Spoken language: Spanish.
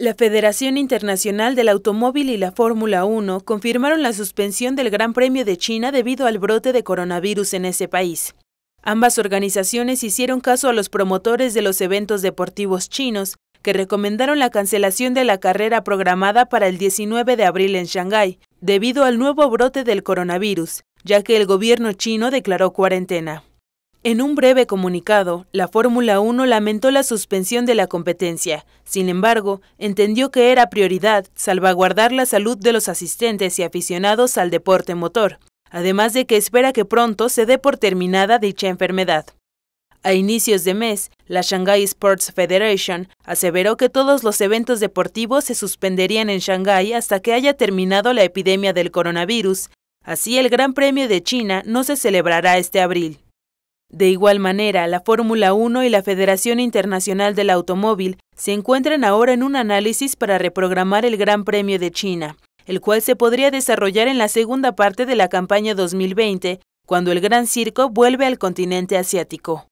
La Federación Internacional del Automóvil y la Fórmula 1 confirmaron la suspensión del Gran Premio de China debido al brote de coronavirus en ese país. Ambas organizaciones hicieron caso a los promotores de los eventos deportivos chinos, que recomendaron la cancelación de la carrera programada para el 19 de abril en Shanghái, debido al nuevo brote del coronavirus, ya que el gobierno chino declaró cuarentena. En un breve comunicado, la Fórmula 1 lamentó la suspensión de la competencia. Sin embargo, entendió que era prioridad salvaguardar la salud de los asistentes y aficionados al deporte motor, además de que espera que pronto se dé por terminada dicha enfermedad. A inicios de mes, la Shanghai Sports Federation aseveró que todos los eventos deportivos se suspenderían en Shanghai hasta que haya terminado la epidemia del coronavirus. Así, el Gran Premio de China no se celebrará este abril. De igual manera, la Fórmula 1 y la Federación Internacional del Automóvil se encuentran ahora en un análisis para reprogramar el Gran Premio de China, el cual se podría desarrollar en la segunda parte de la campaña 2020, cuando el Gran Circo vuelve al continente asiático.